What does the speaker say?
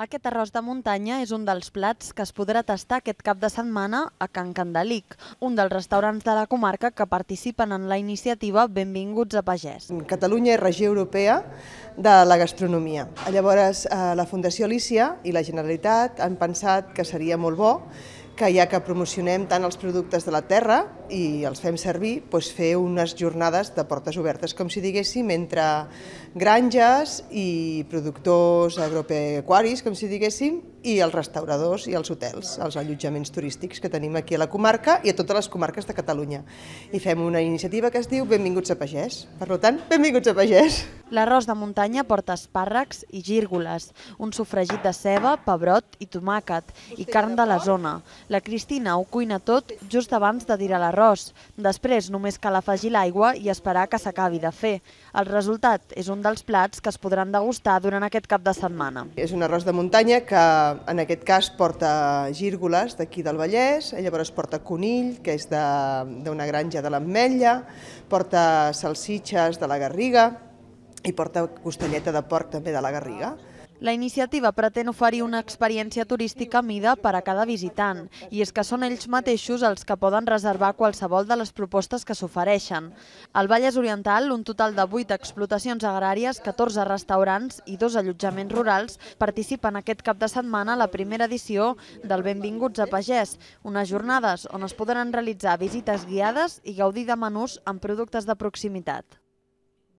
Aquest arròs de muntanya és un dels plats que es podrà tastar aquest cap de setmana a Can Candelic, un dels restaurants de la comarca que participen en la iniciativa Benvinguts a Pagès. Catalunya és regió europea de la gastronomia. Llavors, eh, la Fundació Alícia i la Generalitat han pensat que seria molt bo que ja que promocionem tant els productes de la terra i els fem servir, doncs fer unes jornades de portes obertes, com si diguéssim, entre granges i productors agropecuaris, com si diguéssim, i els restauradors i els hotels, els allotjaments turístics que tenim aquí a la comarca i a totes les comarques de Catalunya. I fem una iniciativa que es diu Benvinguts a Pagès. Per tant, benvinguts a Pagès. L'arròs de muntanya porta espàrrecs i gírgoles, un sofregit de ceba, pebrot i tomàquet, i carn de la zona. La Cristina ho cuina tot just abans de tirar l'arròs. Després només cal afegir l'aigua i esperar que s'acabi de fer. El resultat és un dels plats que es podran degustar durant aquest cap de setmana. És un arròs de muntanya que en aquest cas porta gírgoles d'aquí del Vallès, llavors porta conill, que és d'una granja de l'Ametlla, porta salsitxes de la Garriga, i porta costelleta de porc també de la Garriga. La iniciativa pretén oferir una experiència turística a mida per a cada visitant, i és que són ells mateixos els que poden reservar qualsevol de les propostes que s'ofereixen. Al Vallès Oriental, un total de 8 explotacions agràries, 14 restaurants i dos allotjaments rurals participen aquest cap de setmana a la primera edició del Benvinguts a Pagès, unes jornades on es podran realitzar visites guiades i gaudir de menús amb productes de proximitat.